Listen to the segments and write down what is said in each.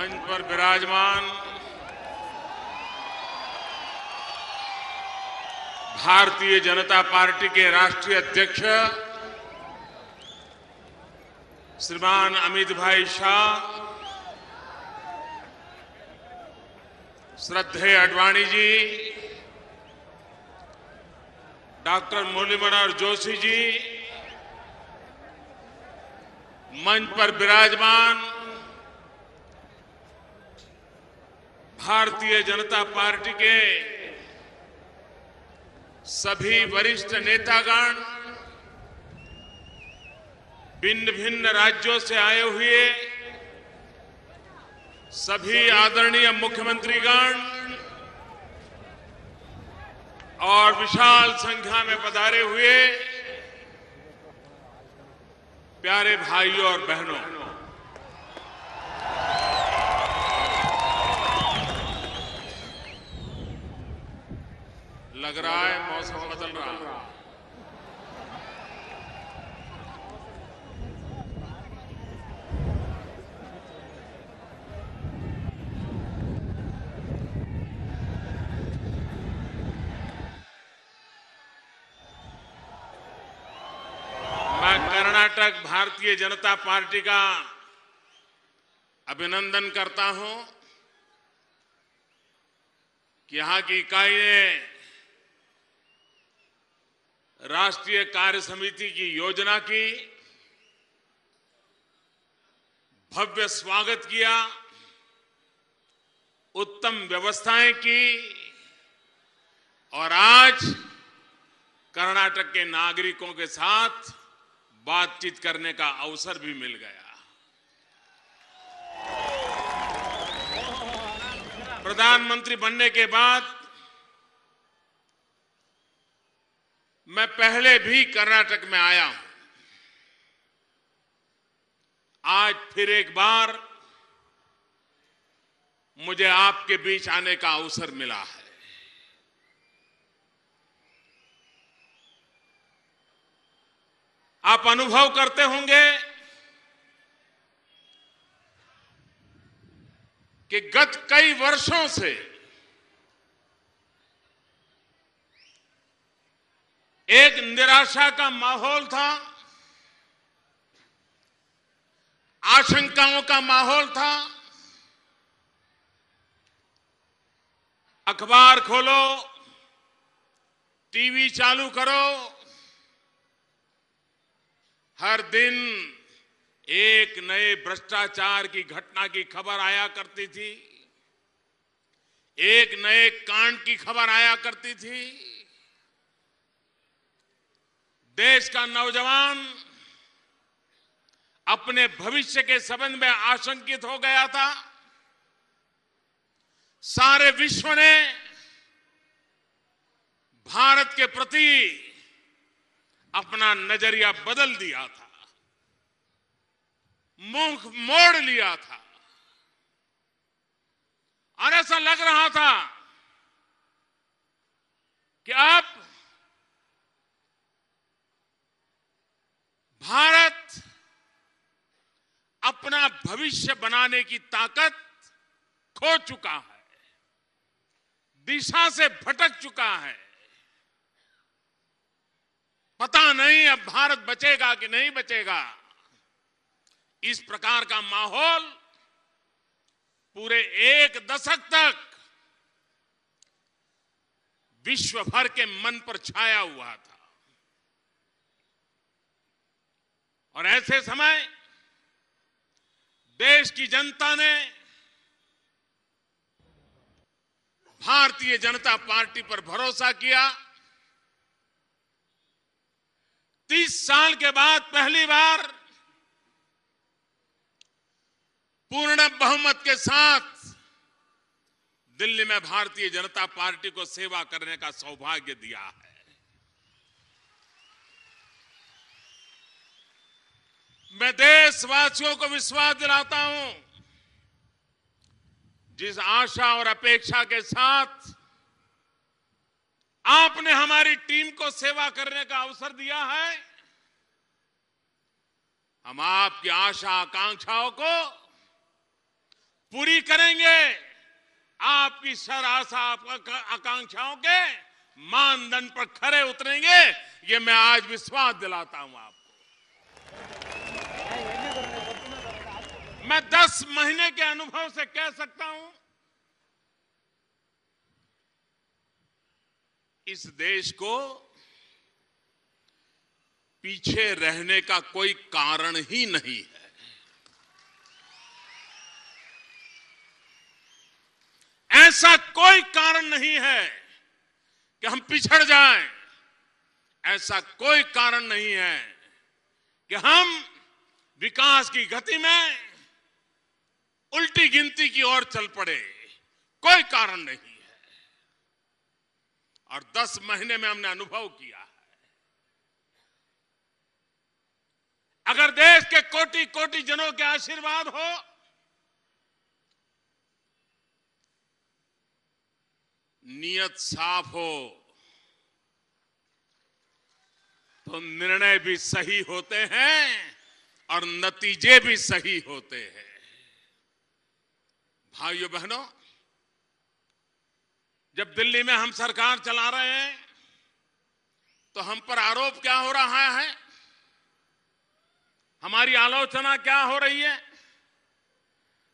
मंच पर विराजमान भारतीय जनता पार्टी के राष्ट्रीय अध्यक्ष श्रीमान अमित भाई शाह श्रद्धे अडवाणी जी डॉक्टर मुरली मनोहर जोशी जी मंच पर विराजमान भारतीय जनता पार्टी के सभी वरिष्ठ नेतागण भिन्न भिन्न राज्यों से आए हुए सभी आदरणीय मुख्यमंत्रीगण और विशाल संख्या में पधारे हुए प्यारे भाइयों और बहनों लग रहा है मौसम बदल रहा है मैं कर्नाटक भारतीय जनता पार्टी का अभिनंदन करता हूं कि यहां की इकाई ने राष्ट्रीय कार्य समिति की योजना की भव्य स्वागत किया उत्तम व्यवस्थाएं की और आज कर्नाटक के नागरिकों के साथ बातचीत करने का अवसर भी मिल गया प्रधानमंत्री बनने के बाद मैं पहले भी कर्नाटक में आया हूं आज फिर एक बार मुझे आपके बीच आने का अवसर मिला है आप अनुभव करते होंगे कि गत कई वर्षों से एक निराशा का माहौल था आशंकाओं का माहौल था अखबार खोलो टीवी चालू करो हर दिन एक नए भ्रष्टाचार की घटना की खबर आया करती थी एक नए कांड की खबर आया करती थी देश का नौजवान अपने भविष्य के संबंध में आशंकित हो गया था सारे विश्व ने भारत के प्रति अपना नजरिया बदल दिया था मुख मोड़ लिया था और ऐसा लग रहा था कि आप भारत अपना भविष्य बनाने की ताकत खो चुका है दिशा से भटक चुका है पता नहीं अब भारत बचेगा कि नहीं बचेगा इस प्रकार का माहौल पूरे एक दशक तक विश्व भर के मन पर छाया हुआ था और ऐसे समय देश की जनता ने भारतीय जनता पार्टी पर भरोसा किया तीस साल के बाद पहली बार पूर्ण बहुमत के साथ दिल्ली में भारतीय जनता पार्टी को सेवा करने का सौभाग्य दिया है मैं देशवासियों को विश्वास दिलाता हूं जिस आशा और अपेक्षा के साथ आपने हमारी टीम को सेवा करने का अवसर दिया है हम आपकी आशा आकांक्षाओं को पूरी करेंगे आपकी सर आशा आकांक्षाओं के मानदंड पर खड़े उतरेंगे ये मैं आज विश्वास दिलाता हूं आपको मैं दस महीने के अनुभव से कह सकता हूं इस देश को पीछे रहने का कोई कारण ही नहीं है ऐसा कोई कारण नहीं है कि हम पिछड़ जाएं, ऐसा कोई कारण नहीं है कि हम विकास की गति में उल्टी गिनती की ओर चल पड़े कोई कारण नहीं है और दस महीने में हमने अनुभव किया है अगर देश के कोटि कोटि जनों के आशीर्वाद हो नियत साफ हो तो निर्णय भी सही होते हैं और नतीजे भी सही होते हैं भाइयों हाँ, बहनों जब दिल्ली में हम सरकार चला रहे हैं तो हम पर आरोप क्या हो रहा है हमारी आलोचना क्या हो रही है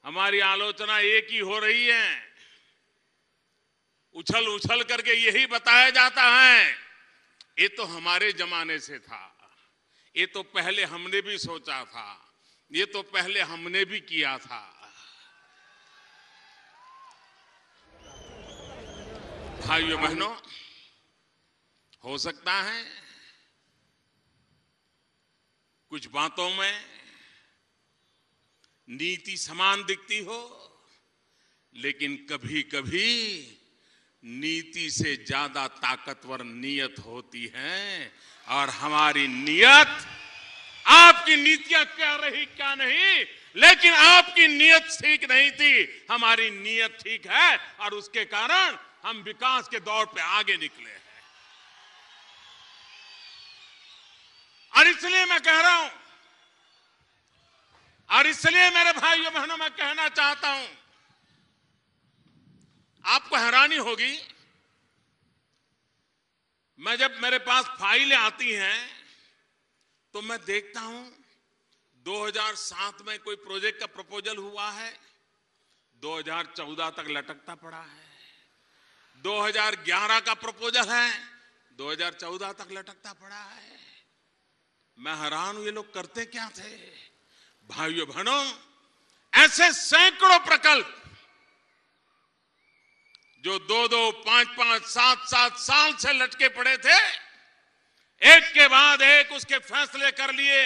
हमारी आलोचना एक ही हो रही है उछल उछल करके यही बताया जाता है ये तो हमारे जमाने से था ये तो पहले हमने भी सोचा था ये तो पहले हमने भी किया था भाइयों बहनों हो सकता है कुछ बातों में नीति समान दिखती हो लेकिन कभी कभी नीति से ज्यादा ताकतवर नीयत होती है और हमारी नीयत आपकी नीतियां क्या रही क्या नहीं लेकिन आपकी नीयत ठीक नहीं थी हमारी नीयत ठीक है और उसके कारण हम विकास के दौर पे आगे निकले हैं और इसलिए मैं कह रहा हूं और इसलिए मेरे भाइयों बहनों मैं कहना चाहता हूं आपको हैरानी होगी मैं जब मेरे पास फाइलें आती हैं तो मैं देखता हूं 2007 में कोई प्रोजेक्ट का प्रपोजल हुआ है 2014 तक लटकता पड़ा है 2011 का प्रपोजल है 2014 तक लटकता पड़ा है मैं हैरान हूं ये लोग करते क्या थे भाइयों बहनों ऐसे सैकड़ों प्रकल्प जो दो दो पांच पांच सात सात साल से लटके पड़े थे एक के बाद एक उसके फैसले कर लिए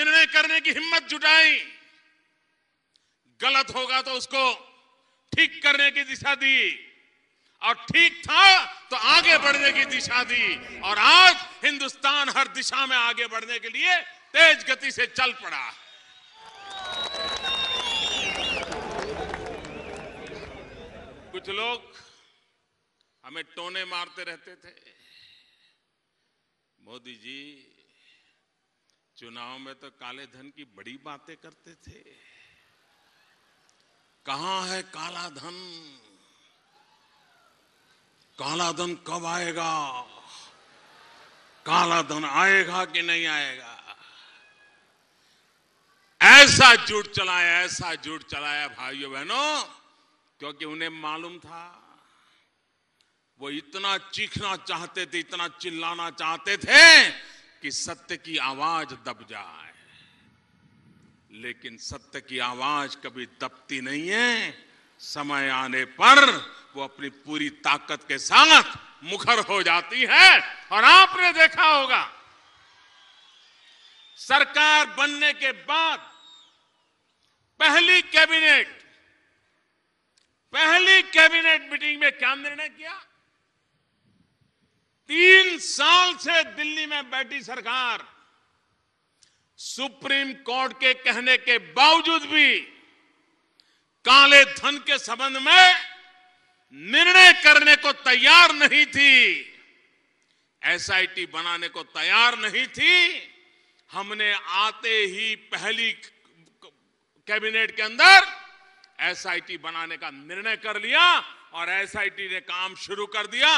निर्णय करने की हिम्मत जुटाई गलत होगा तो उसको ठीक करने की दिशा दी और ठीक था तो आगे बढ़ने की दिशा दी और आज हिंदुस्तान हर दिशा में आगे बढ़ने के लिए तेज गति से चल पड़ा कुछ लोग हमें टोने मारते रहते थे मोदी जी चुनाव में तो काले धन की बड़ी बातें करते थे कहां है काला धन काला धन कब आएगा काला धन आएगा कि नहीं आएगा ऐसा झूठ चलाया ऐसा झूठ चलाया भाइयों बहनों क्योंकि उन्हें मालूम था वो इतना चीखना चाहते थे इतना चिल्लाना चाहते थे कि सत्य की आवाज दब जाए लेकिन सत्य की आवाज कभी दबती नहीं है समय आने पर वो अपनी पूरी ताकत के साथ मुखर हो जाती है और आपने देखा होगा सरकार बनने के बाद पहली कैबिनेट पहली कैबिनेट मीटिंग में क्या निर्णय किया तीन साल से दिल्ली में बैठी सरकार सुप्रीम कोर्ट के कहने के बावजूद भी काले धन के संबंध में निर्णय करने को तैयार नहीं थी एसआईटी बनाने को तैयार नहीं थी हमने आते ही पहली कैबिनेट के अंदर एसआईटी बनाने का निर्णय कर लिया और एसआईटी ने काम शुरू कर दिया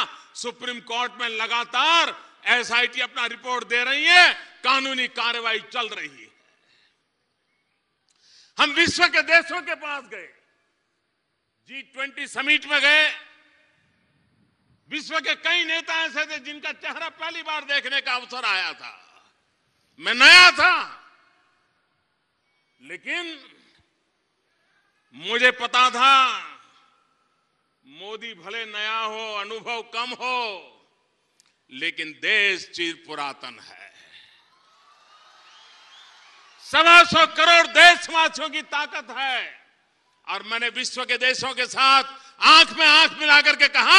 सुप्रीम कोर्ट में लगातार एसआईटी अपना रिपोर्ट दे रही है कानूनी कार्रवाई चल रही है हम विश्व के देशों के पास गए जी ट्वेंटी समिट में गए विश्व के कई नेता ऐसे थे जिनका चेहरा पहली बार देखने का अवसर आया था मैं नया था लेकिन मुझे पता था मोदी भले नया हो अनुभव कम हो लेकिन देश चीर पुरातन है सवा सौ करोड़ देशवासियों की ताकत है और मैंने विश्व के देशों के साथ आंख में आंख मिलाकर के कहा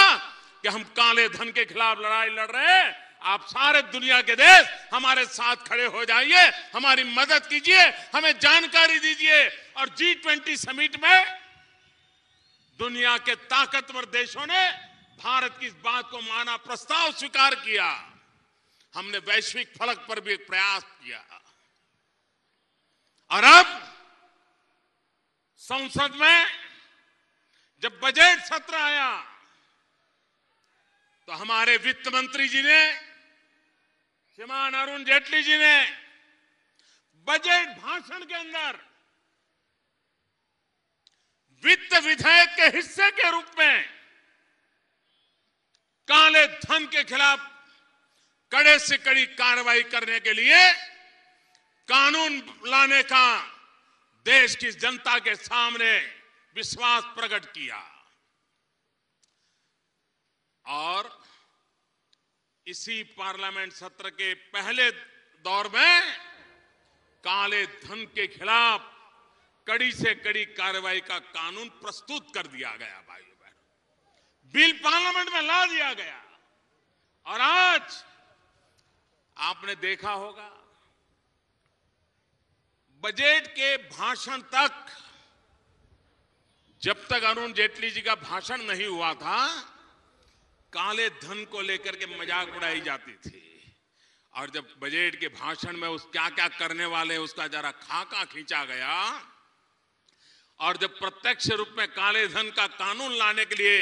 कि हम काले धन के खिलाफ लड़ाई लड़ रहे हैं आप सारे दुनिया के देश हमारे साथ खड़े हो जाइए हमारी मदद कीजिए हमें जानकारी दीजिए और जी ट्वेंटी समिट में दुनिया के ताकतवर देशों ने भारत की इस बात को माना प्रस्ताव स्वीकार किया हमने वैश्विक फलक पर भी एक प्रयास किया और अब संसद में जब बजट सत्र आया तो हमारे वित्त मंत्री जी ने श्रीमान अरुण जेटली जी ने बजट भाषण के अंदर वित्त विधेयक के हिस्से के रूप में काले धन के खिलाफ कड़े से कड़ी कार्रवाई करने के लिए कानून लाने का देश की जनता के सामने विश्वास प्रकट किया और इसी पार्लियामेंट सत्र के पहले दौर में काले धन के खिलाफ कड़ी से कड़ी कार्रवाई का कानून प्रस्तुत कर दिया गया भाई बहनों बिल पार्लियामेंट में ला दिया गया और आज आपने देखा होगा बजट के भाषण तक जब तक अरुण जेटली जी का भाषण नहीं हुआ था काले धन को लेकर के मजाक उड़ाई जाती थी और जब बजट के भाषण में उस क्या क्या करने वाले उसका जरा खाका खींचा गया और जब प्रत्यक्ष रूप में काले धन का कानून लाने के लिए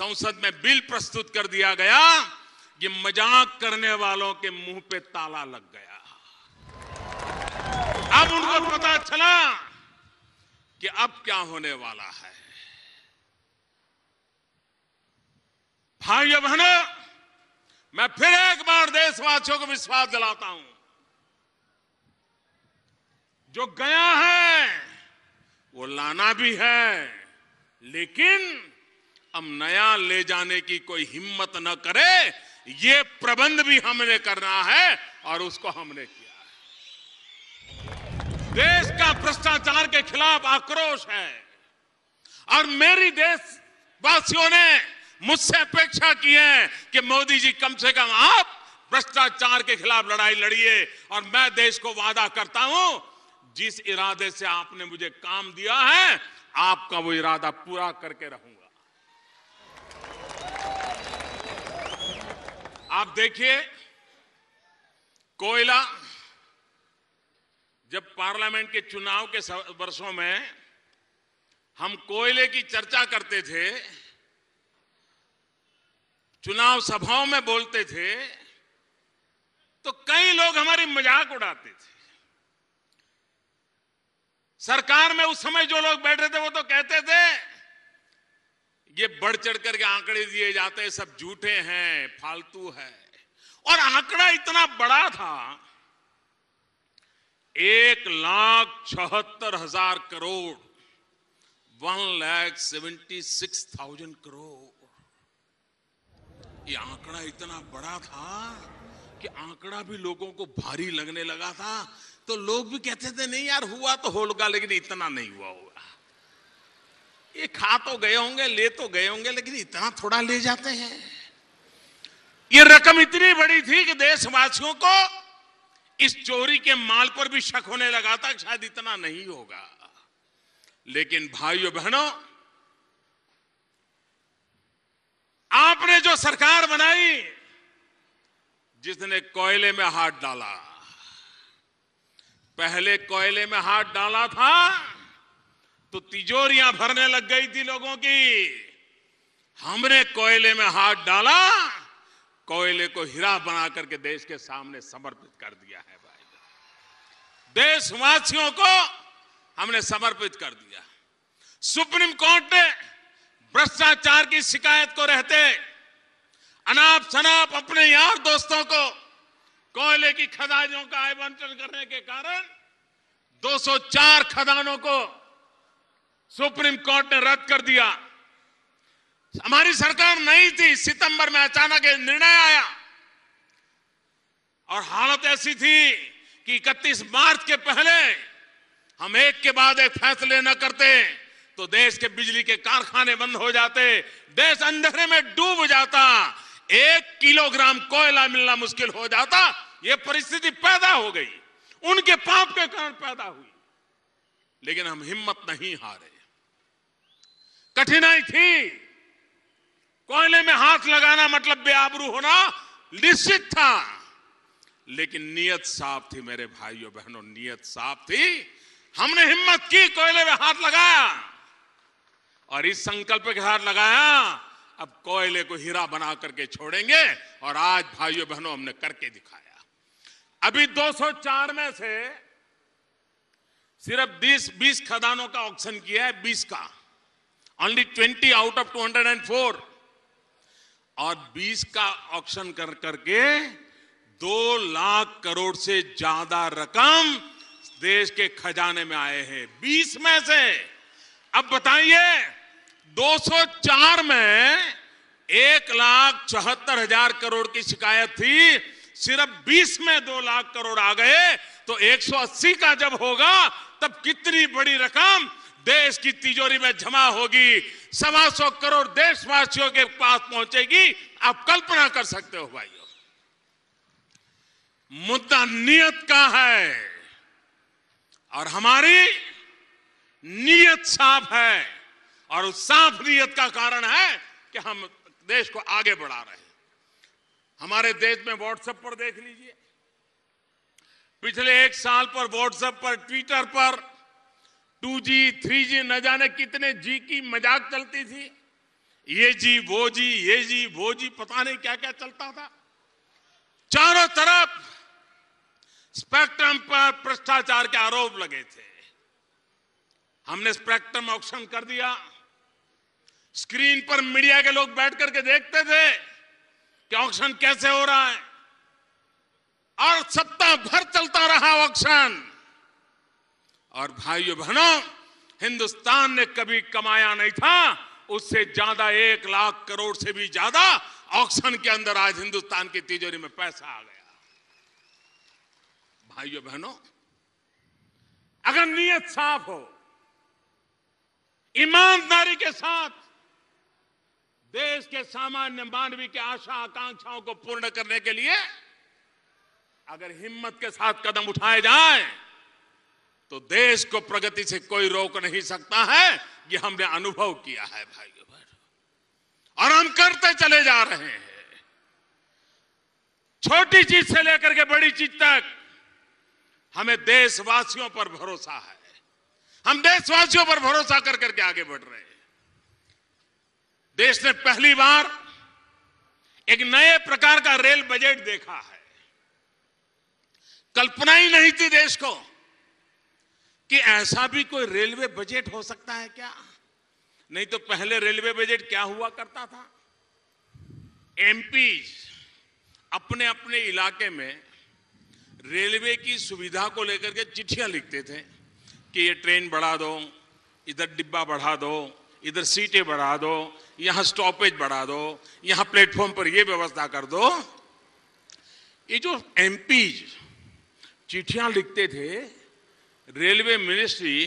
संसद में बिल प्रस्तुत कर दिया गया ये मजाक करने वालों के मुंह पे ताला लग गया अब उनको तो पता चला कि अब क्या होने वाला है भाइयों बहनों मैं फिर एक बार देशवासियों को विश्वास दिलाता हूं जो गया है वो लाना भी है लेकिन अब नया ले जाने की कोई हिम्मत न करे ये प्रबंध भी हमने करना है और उसको हमने किया देश का भ्रष्टाचार के खिलाफ आक्रोश है और मेरी देशवासियों ने मुझसे अपेक्षा की है कि मोदी जी कम से कम आप भ्रष्टाचार के खिलाफ लड़ाई लड़िए और मैं देश को वादा करता हूं जिस इरादे से आपने मुझे काम दिया है आपका वो इरादा पूरा करके रहूंगा आप देखिए कोयला जब पार्लियामेंट के चुनाव के वर्षों में हम कोयले की चर्चा करते थे चुनाव सभाओं में बोलते थे तो कई लोग हमारी मजाक उड़ाते थे सरकार में उस समय जो लोग बैठे थे वो तो कहते थे ये बढ़ चढ़ करके आंकड़े दिए जाते हैं सब झूठे हैं फालतू है और आंकड़ा इतना बड़ा था एक लाख छहत्तर हजार crore one lakh seventy six thousand crore ये आंकड़ा इतना बड़ा था कि आंकड़ा भी लोगों को भारी लगने लगा था तो लोग भी कहते थे नहीं यार हुआ तो होगा लेकिन इतना नहीं हुआ होगा ये खा तो गए होंगे ले तो गए होंगे लेकिन इतना थोड़ा ले जाते हैं ये रकम इतनी बड़ी थी कि देशवासियों को इस चोरी के माल पर भी शक होने लगा था शायद इतना नहीं होगा लेकिन भाइयों बहनों आपने जो सरकार बनाई जिसने कोयले में हाथ डाला पहले कोयले में हाथ डाला था तो तिजोरियां भरने लग गई थी लोगों की हमने कोयले में हाथ डाला कोयले को हीरा बना करके देश के सामने समर्पित कर दिया है देशवासियों को हमने समर्पित कर दिया सुप्रीम कोर्ट ने भ्रष्टाचार की शिकायत को रहते अनाप शनाप अपने यार दोस्तों को कोयले की खदानों का आवंटन करने के कारण 204 खदानों को सुप्रीम कोर्ट ने रद्द कर दिया हमारी सरकार नहीं थी सितंबर में अचानक निर्णय आया और हालत ऐसी थी कि इकतीस मार्च के पहले हम एक के बाद एक फैसले न करते तो देश के बिजली के कारखाने बंद हो जाते देश अंधेरे में डूब जाता एक किलोग्राम कोयला मिलना मुश्किल हो जाता यह परिस्थिति पैदा हो गई उनके पाप के कारण पैदा हुई लेकिन हम हिम्मत नहीं हारे कठिनाई थी कोयले में हाथ लगाना मतलब बेआबरू होना निश्चित था लेकिन नियत साफ थी मेरे भाइयों बहनों नियत साफ थी हमने हिम्मत की कोयले में हाथ लगाया और इस संकल्प के हाथ लगाया अब कोयले को हीरा बना करके छोड़ेंगे और आज भाइयों बहनों हमने करके दिखाया अभी 204 में से सिर्फ 20 20 खदानों का ऑप्शन किया है 20 का ओनली 20 आउट ऑफ 204 और 20 का ऑप्शन कर करके दो लाख करोड़ से ज्यादा रकम देश के खजाने में आए हैं बीस में से अब बताइए 204 में एक लाख चौहत्तर हजार करोड़ की शिकायत थी सिर्फ 20 में दो लाख करोड़ आ गए तो 180 का जब होगा तब कितनी बड़ी रकम देश की तिजोरी में जमा होगी सवा सौ करोड़ देशवासियों के पास पहुंचेगी आप कल्पना कर सकते हो भाइयों मुद्दा नियत का है और हमारी नियत साफ है और उस साफ नियत का कारण है कि हम देश को आगे बढ़ा रहे हैं हमारे देश में व्हाट्सएप पर देख लीजिए पिछले एक साल पर व्हाट्सएप पर ट्विटर पर 2G, 3G न जाने कितने जी की मजाक चलती थी ये जी वो जी ये जी वो जी पता नहीं क्या क्या चलता था चारों तरफ स्पेक्ट्रम पर भ्रष्टाचार के आरोप लगे थे हमने स्पेक्ट्रम ऑक्शन कर दिया स्क्रीन पर मीडिया के लोग बैठ करके देखते थे कि ऑक्शन कैसे हो रहा है और सप्ताह भर चलता रहा ऑक्शन और भाइयों बहनों हिंदुस्तान ने कभी कमाया नहीं था उससे ज्यादा एक लाख करोड़ से भी ज्यादा ऑक्शन के अंदर आज हिंदुस्तान की तिजोरी में पैसा आ गया भाइयों बहनों अगर नीयत साफ हो ईमानदारी के साथ देश के सामान्य मानवीय के आशा आकांक्षाओं को पूर्ण करने के लिए अगर हिम्मत के साथ कदम उठाए जाए तो देश को प्रगति से कोई रोक नहीं सकता है ये हमने अनुभव किया है भाइयों बहनों और हम करते चले जा रहे हैं छोटी चीज से लेकर के बड़ी चीज तक हमें देशवासियों पर भरोसा है हम देशवासियों पर भरोसा कर करके आगे बढ़ रहे हैं देश ने पहली बार एक नए प्रकार का रेल बजट देखा है कल्पना ही नहीं थी देश को कि ऐसा भी कोई रेलवे बजट हो सकता है क्या नहीं तो पहले रेलवे बजट क्या हुआ करता था एमपी अपने अपने इलाके में रेलवे की सुविधा को लेकर के चिट्ठियां लिखते थे कि ये ट्रेन बढ़ा दो इधर डिब्बा बढ़ा दो इधर सीटें बढ़ा दो यहां स्टॉपेज बढ़ा दो यहां प्लेटफॉर्म पर ये व्यवस्था कर दो ये जो एम चिट्ठियां लिखते थे रेलवे मिनिस्ट्री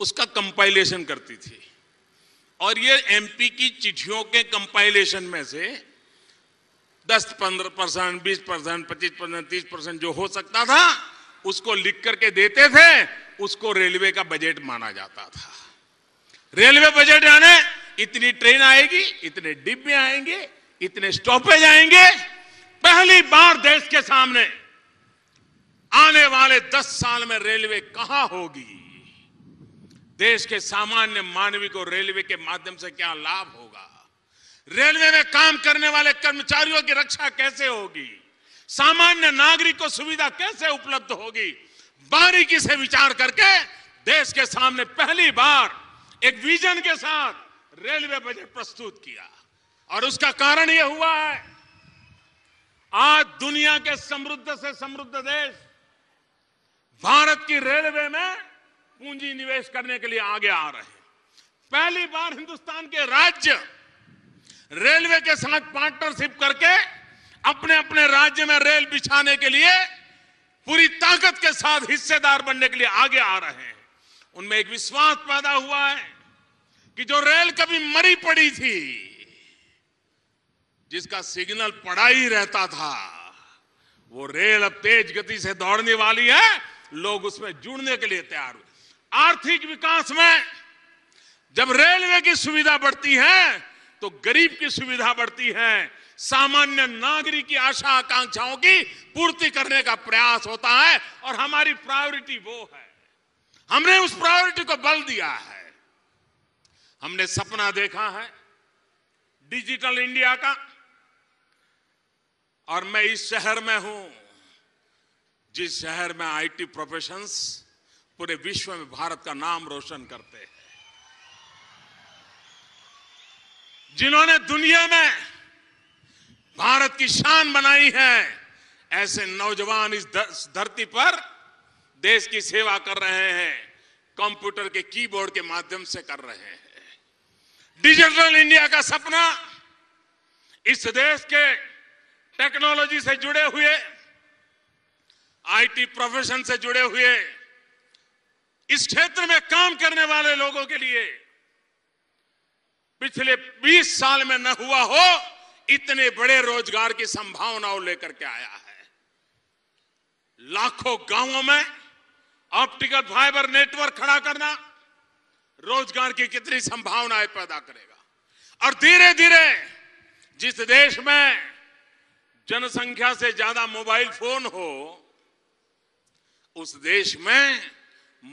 उसका कंपाइलेशन करती थी और ये एमपी की चिट्ठियों के कंपाइलेशन में से दस पंद्रह परसेंट बीस परसेंट पच्चीस परसेंट तीस परसेंट जो हो सकता था उसको लिख करके देते थे उसको रेलवे का बजट माना जाता था रेलवे बजट आने इतनी ट्रेन आएगी इतने डिब्बे आएंगे इतने स्टॉपेज आएंगे पहली बार देश के सामने आने वाले दस साल में रेलवे कहां होगी देश के सामान्य मानवी को रेलवे के माध्यम से क्या लाभ होगा रेलवे में काम करने वाले कर्मचारियों की रक्षा कैसे होगी सामान्य नागरिक को सुविधा कैसे उपलब्ध होगी बारीकी से विचार करके देश के सामने पहली बार एक विजन के साथ रेलवे बजट प्रस्तुत किया और उसका कारण यह हुआ है आज दुनिया के समृद्ध से समृद्ध देश भारत की रेलवे में पूंजी निवेश करने के लिए आगे आ रहे हैं पहली बार हिंदुस्तान के राज्य रेलवे के साथ पार्टनरशिप करके अपने अपने राज्य में रेल बिछाने के लिए पूरी ताकत के साथ हिस्सेदार बनने के लिए आगे आ रहे हैं उनमें एक विश्वास पैदा हुआ है कि जो रेल कभी मरी पड़ी थी जिसका सिग्नल पड़ा ही रहता था वो रेल अब तेज गति से दौड़ने वाली है लोग उसमें जुड़ने के लिए तैयार हुए आर्थिक विकास में जब रेलवे की सुविधा बढ़ती है तो गरीब की सुविधा बढ़ती है सामान्य नागरिक की आशा आकांक्षाओं की पूर्ति करने का प्रयास होता है और हमारी प्रायोरिटी वो है हमने उस प्रायोरिटी को बल दिया है हमने सपना देखा है डिजिटल इंडिया का और मैं इस शहर में हूं जिस शहर में आईटी प्रोफेशंस पूरे विश्व में भारत का नाम रोशन करते हैं जिन्होंने दुनिया में भारत की शान बनाई है ऐसे नौजवान इस धरती पर देश की सेवा कर रहे हैं कंप्यूटर के कीबोर्ड के माध्यम से कर रहे हैं डिजिटल इंडिया का सपना इस देश के टेक्नोलॉजी से जुड़े हुए आईटी प्रोफेशन से जुड़े हुए इस क्षेत्र में काम करने वाले लोगों के लिए पिछले 20 साल में न हुआ हो इतने बड़े रोजगार की संभावनाओं लेकर के आया है लाखों गांवों में ऑप्टिकल फाइबर नेटवर्क खड़ा करना रोजगार की कितनी संभावनाएं पैदा करेगा और धीरे धीरे जिस देश में जनसंख्या से ज्यादा मोबाइल फोन हो उस देश में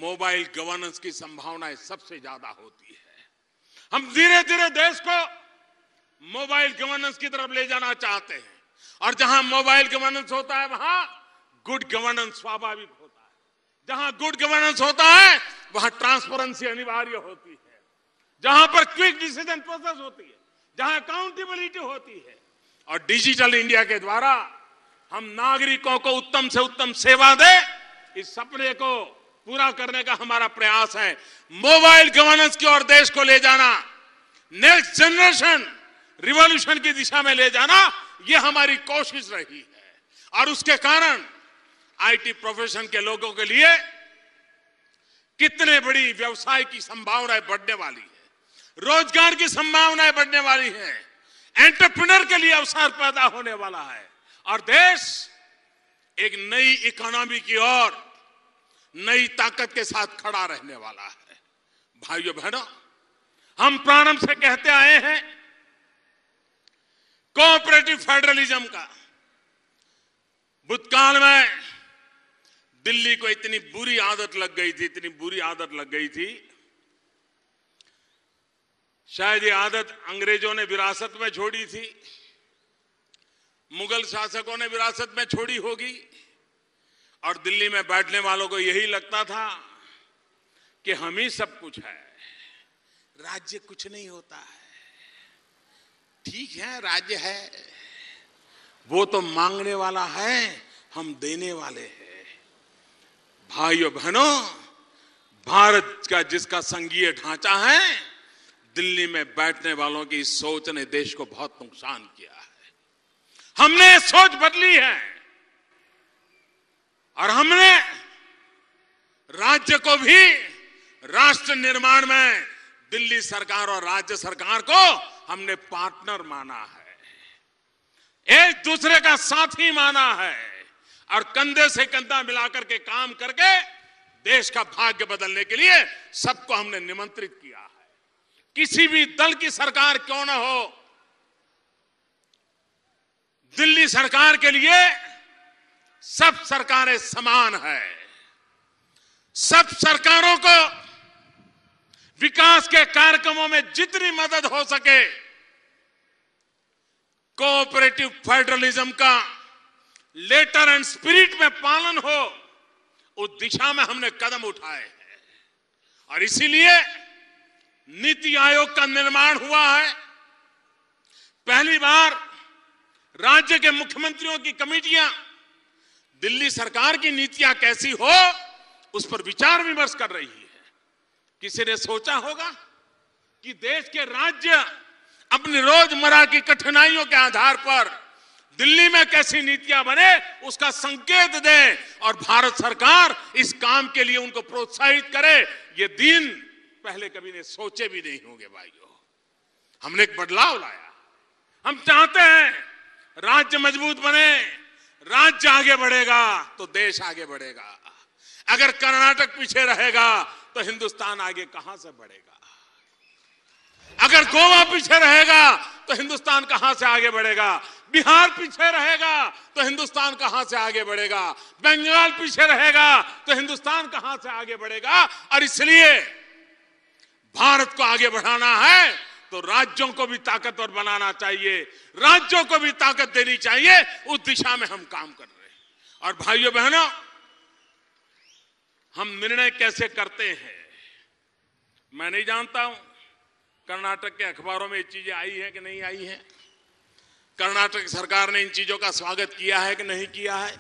मोबाइल गवर्नेंस की संभावनाएं सबसे ज्यादा होती है हम धीरे धीरे देश को मोबाइल गवर्नेंस की तरफ ले जाना चाहते हैं और जहां मोबाइल गवर्नेंस होता है वहां गुड गवर्नेंस स्वाभाविक होता है जहां गुड गवर्नेंस होता है वहां ट्रांसपेरेंसी अनिवार्य होती है जहां पर क्विक डिसीजन प्रोसेस होती है जहां अकाउंटेबिलिटी होती है और डिजिटल इंडिया के द्वारा हम नागरिकों को उत्तम से उत्तम सेवा दें इस सपने को पूरा करने का हमारा प्रयास है मोबाइल गवर्नेंस की ओर देश को ले जाना नेक्स्ट जनरेशन रिवॉल्यूशन की दिशा में ले जाना यह हमारी कोशिश रही है और उसके कारण आईटी प्रोफेशन के लोगों के लिए कितने बड़ी व्यवसाय की संभावनाएं बढ़ने वाली है रोजगार की संभावनाएं बढ़ने वाली है एंटरप्रिनर के लिए अवसर पैदा होने वाला है और देश एक नई इकोनॉमी की ओर नई ताकत के साथ खड़ा रहने वाला है भाइयों बहनों हम प्रारंभ से कहते आए हैं कोऑपरेटिव फेडरलिज्म का भूतकाल में दिल्ली को इतनी बुरी आदत लग गई थी इतनी बुरी आदत लग गई थी शायद ये आदत अंग्रेजों ने विरासत में छोड़ी थी मुगल शासकों ने विरासत में छोड़ी होगी और दिल्ली में बैठने वालों को यही लगता था कि हम ही सब कुछ है राज्य कुछ नहीं होता है ठीक है राज्य है वो तो मांगने वाला है हम देने वाले हैं भाइयों बहनों भारत का जिसका संघीय ढांचा है दिल्ली में बैठने वालों की सोच ने देश को बहुत नुकसान किया है हमने सोच बदली है और हमने राज्य को भी राष्ट्र निर्माण में दिल्ली सरकार और राज्य सरकार को हमने पार्टनर माना है एक दूसरे का साथी माना है और कंधे से कंधा मिलाकर के काम करके देश का भाग्य बदलने के लिए सबको हमने निमंत्रित किया है किसी भी दल की सरकार क्यों ना हो दिल्ली सरकार के लिए सब सरकारें समान है सब सरकारों को विकास के कार्यक्रमों में जितनी मदद हो सके कोऑपरेटिव फेडरलिज्म का लेटर एंड स्पिरिट में पालन हो उस दिशा में हमने कदम उठाए हैं और इसीलिए नीति आयोग का निर्माण हुआ है पहली बार राज्य के मुख्यमंत्रियों की कमेटियां दिल्ली सरकार की नीतियां कैसी हो उस पर विचार विमर्श कर रही है किसी ने सोचा होगा कि देश के राज्य अपनी रोजमर्रा की कठिनाइयों के आधार पर दिल्ली में कैसी नीतियां बने उसका संकेत दें और भारत सरकार इस काम के लिए उनको प्रोत्साहित करे ये दिन पहले कभी ने सोचे भी नहीं होंगे भाइयों हमने एक बदलाव लाया हम चाहते हैं राज्य मजबूत बने राज्य आगे बढ़ेगा तो देश आगे बढ़ेगा अगर कर्नाटक पीछे रहेगा तो हिंदुस्तान आगे कहां से बढ़ेगा अगर गोवा पीछे रहेगा तो हिंदुस्तान कहां से आगे बढ़ेगा बिहार पीछे रहेगा तो हिंदुस्तान कहां से आगे बढ़ेगा बंगाल पीछे रहेगा तो हिंदुस्तान कहां से आगे बढ़ेगा और इसलिए भारत को आगे बढ़ाना है तो राज्यों को भी ताकतवर बनाना चाहिए राज्यों को भी ताकत देनी चाहिए उस दिशा में हम काम कर रहे हैं और भाइयों बहनों हम निर्णय कैसे करते हैं मैं नहीं जानता हूं कर्नाटक के अखबारों में ये चीजें आई है कि नहीं आई है कर्नाटक सरकार ने इन चीजों का स्वागत किया है कि नहीं किया है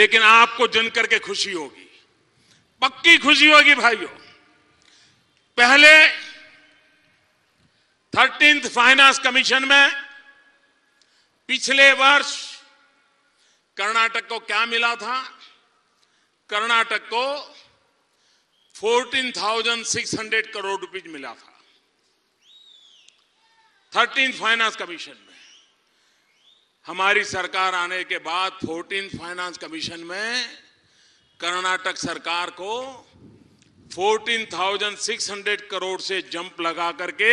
लेकिन आपको जन करके खुशी होगी पक्की खुशी होगी भाइयों पहले थर्टीन फाइनेंस कमीशन में पिछले वर्ष कर्नाटक को क्या मिला था कर्नाटक को 14,600 करोड़ रुपीज मिला था थर्टीन फाइनेंस कमीशन में हमारी सरकार आने के बाद फोर्टीन फाइनेंस कमीशन में कर्नाटक सरकार को 14,600 करोड़ से जंप लगा करके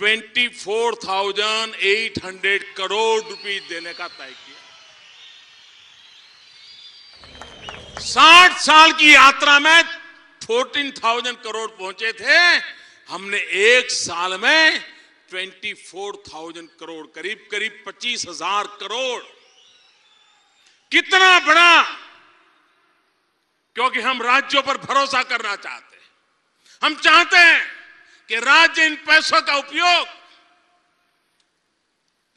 24,800 करोड़ रुपीज देने का तय किया साठ साल की यात्रा में 14,000 करोड़ पहुंचे थे हमने एक साल में 24,000 करोड़ करीब करीब 25,000 करोड़ कितना बड़ा क्योंकि हम राज्यों पर भरोसा करना चाहते हैं हम चाहते हैं कि राज्य इन पैसों का उपयोग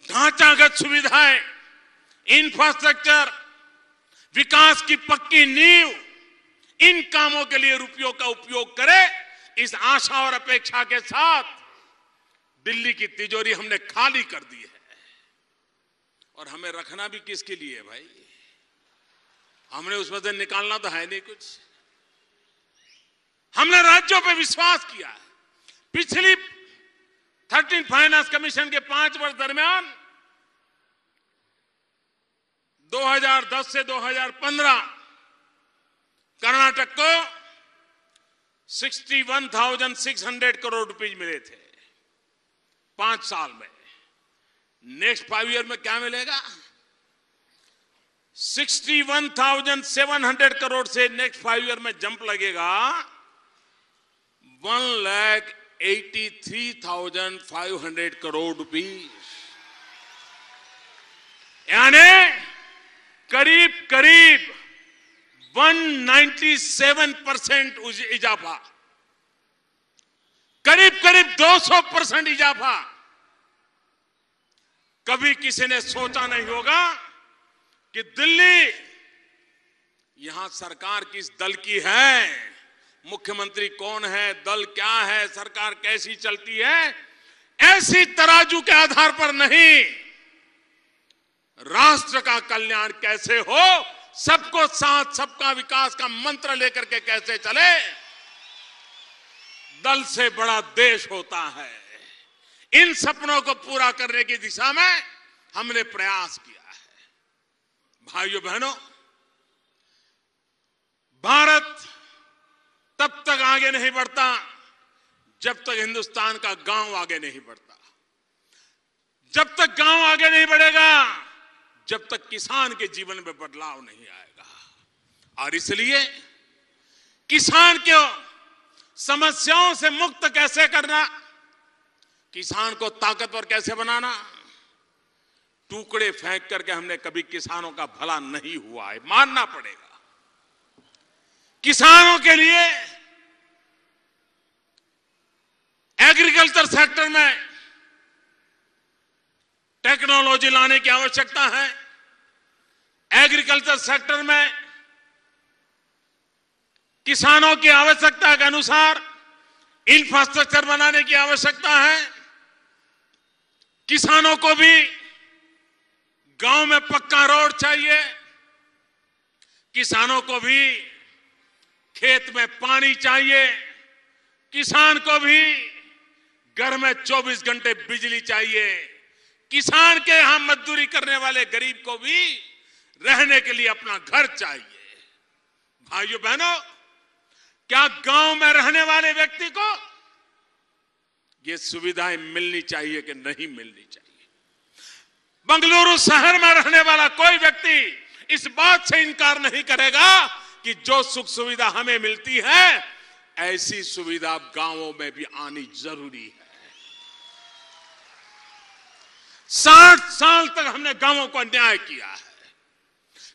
ढांचागत सुविधाएं इंफ्रास्ट्रक्चर विकास की पक्की नींव इन कामों के लिए रुपयों का उपयोग करे इस आशा और अपेक्षा के साथ दिल्ली की तिजोरी हमने खाली कर दी है और हमें रखना भी किसके लिए है भाई हमने उसमें से निकालना तो है नहीं कुछ हमने राज्यों पे विश्वास किया है पिछली थर्टीन फाइनेंस कमीशन के पांच वर्ष दरमियान 2010 से 2015 कर्नाटक को 61,600 करोड़ रुपीज मिले थे पांच साल में नेक्स्ट फाइव ईयर में क्या मिलेगा 61,700 करोड़ से नेक्स्ट फाइव ईयर में जंप लगेगा वन लैख 83,500 करोड़ रुपीस यानी करीब करीब 197 परसेंट इजाफा करीब करीब 200 परसेंट इजाफा कभी किसी ने सोचा नहीं होगा कि दिल्ली यहां सरकार किस दल की है मुख्यमंत्री कौन है दल क्या है सरकार कैसी चलती है ऐसी तराजू के आधार पर नहीं राष्ट्र का कल्याण कैसे हो सबको साथ सबका विकास का मंत्र लेकर के कैसे चले दल से बड़ा देश होता है इन सपनों को पूरा करने की दिशा में हमने प्रयास किया है भाइयों बहनों भारत तब तक आगे नहीं बढ़ता जब तक हिंदुस्तान का गांव आगे नहीं बढ़ता जब तक गांव आगे नहीं बढ़ेगा जब तक किसान के जीवन में बदलाव नहीं आएगा और इसलिए किसान को समस्याओं से मुक्त कैसे करना किसान को ताकतवर कैसे बनाना टुकड़े फेंक करके हमने कभी किसानों का भला नहीं हुआ है मानना पड़ेगा किसानों के लिए एग्रीकल्चर सेक्टर में टेक्नोलॉजी लाने की आवश्यकता है एग्रीकल्चर सेक्टर में किसानों की आवश्यकता के अनुसार इंफ्रास्ट्रक्चर बनाने की आवश्यकता है किसानों को भी गांव में पक्का रोड चाहिए किसानों को भी खेत में पानी चाहिए किसान को भी घर में 24 घंटे बिजली चाहिए किसान के यहां मजदूरी करने वाले गरीब को भी रहने के लिए अपना घर चाहिए भाइयों बहनों क्या गांव में रहने वाले व्यक्ति को ये सुविधाएं मिलनी चाहिए कि नहीं मिलनी चाहिए बंगलुरु शहर में रहने वाला कोई व्यक्ति इस बात से इनकार नहीं करेगा कि जो सुख सुविधा हमें मिलती है ऐसी सुविधा गांवों में भी आनी जरूरी है साठ साल तक हमने गांवों को अन्याय किया है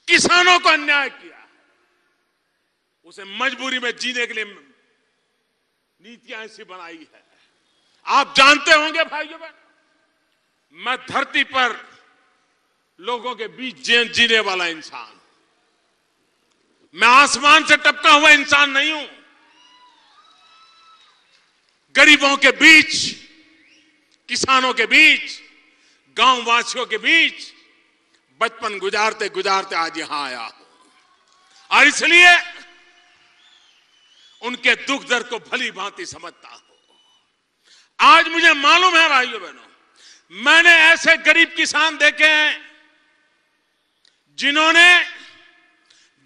किसानों को अन्याय किया है उसे मजबूरी में जीने के लिए नीतियां ऐसी बनाई है आप जानते होंगे भाइयों बहन मैं धरती पर लोगों के बीच जीने वाला इंसान मैं आसमान से टपका हुआ इंसान नहीं हूं गरीबों के बीच किसानों के बीच गांव वासियों के बीच बचपन गुजारते गुजारते आज यहां आया हूं और इसलिए उनके दुख दर्द को भली भांति समझता हूं आज मुझे मालूम है भाइयों बहनों मैंने ऐसे गरीब किसान देखे हैं जिन्होंने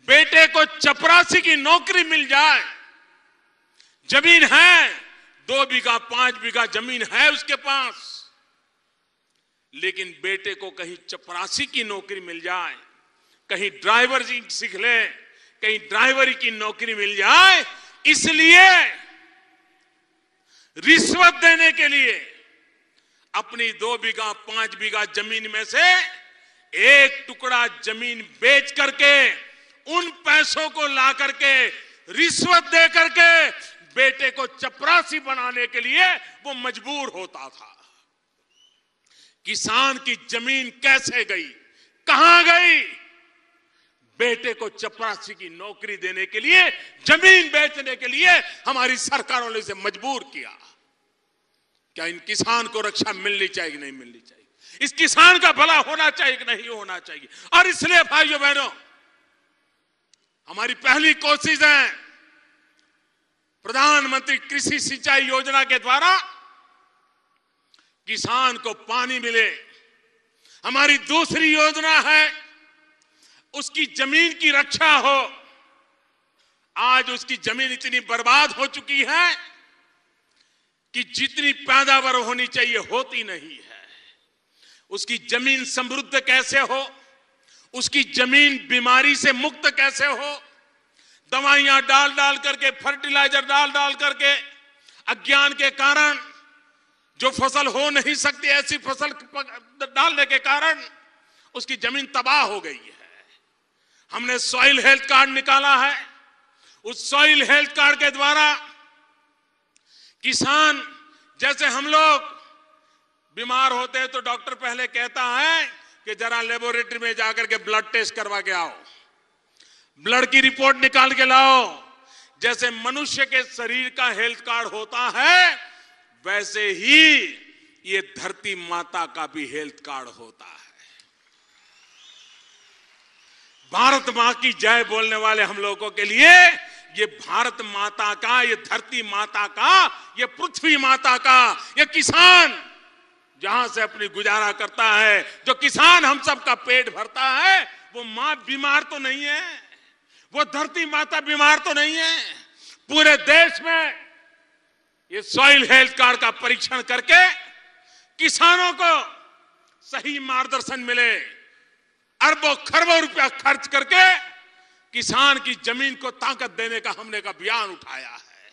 बेटे को चपरासी की नौकरी मिल जाए जमीन है दो बीघा पांच बीघा जमीन है उसके पास लेकिन बेटे को कहीं चपरासी की नौकरी मिल जाए कहीं ड्राइवर सीख ले कहीं ड्राइवरी की नौकरी मिल जाए इसलिए रिश्वत देने के लिए अपनी दो बीघा पांच बीघा जमीन में से एक टुकड़ा जमीन बेच करके उन पैसों को ला करके रिश्वत दे करके बेटे को चपरासी बनाने के लिए वो मजबूर होता था किसान की जमीन कैसे गई कहां गई बेटे को चपरासी की नौकरी देने के लिए जमीन बेचने के लिए हमारी सरकारों ने इसे मजबूर किया क्या इन किसान को रक्षा मिलनी चाहिए नहीं मिलनी चाहिए इस किसान का भला होना चाहिए कि नहीं होना चाहिए और इसलिए भाइयों बहनों हमारी पहली कोशिश है प्रधानमंत्री कृषि सिंचाई योजना के द्वारा किसान को पानी मिले हमारी दूसरी योजना है उसकी जमीन की रक्षा हो आज उसकी जमीन इतनी बर्बाद हो चुकी है कि जितनी पैदावार होनी चाहिए होती नहीं है उसकी जमीन समृद्ध कैसे हो उसकी जमीन बीमारी से मुक्त कैसे हो दवाइयां डाल डाल करके फर्टिलाइजर डाल डाल करके अज्ञान के कारण जो फसल हो नहीं सकती ऐसी फसल डालने के कारण उसकी जमीन तबाह हो गई है हमने सॉइल हेल्थ कार्ड निकाला है उस सॉइल हेल्थ कार्ड के द्वारा किसान जैसे हम लोग बीमार होते हैं तो डॉक्टर पहले कहता है कि जरा लेबोरेटरी में जाकर के ब्लड टेस्ट करवा के आओ ब्लड की रिपोर्ट निकाल के लाओ जैसे मनुष्य के शरीर का हेल्थ कार्ड होता है वैसे ही ये धरती माता का भी हेल्थ कार्ड होता है भारत मां की जय बोलने वाले हम लोगों के लिए ये भारत माता का ये धरती माता का ये पृथ्वी माता का ये किसान जहां से अपनी गुजारा करता है जो किसान हम सब का पेट भरता है वो माँ बीमार तो नहीं है वो धरती माता बीमार तो नहीं है पूरे देश में ये सॉइल हेल्थ कार्ड का परीक्षण करके किसानों को सही मार्गदर्शन मिले अरबों खरबों रुपया खर्च करके किसान की जमीन को ताकत देने का हमने का बयान उठाया है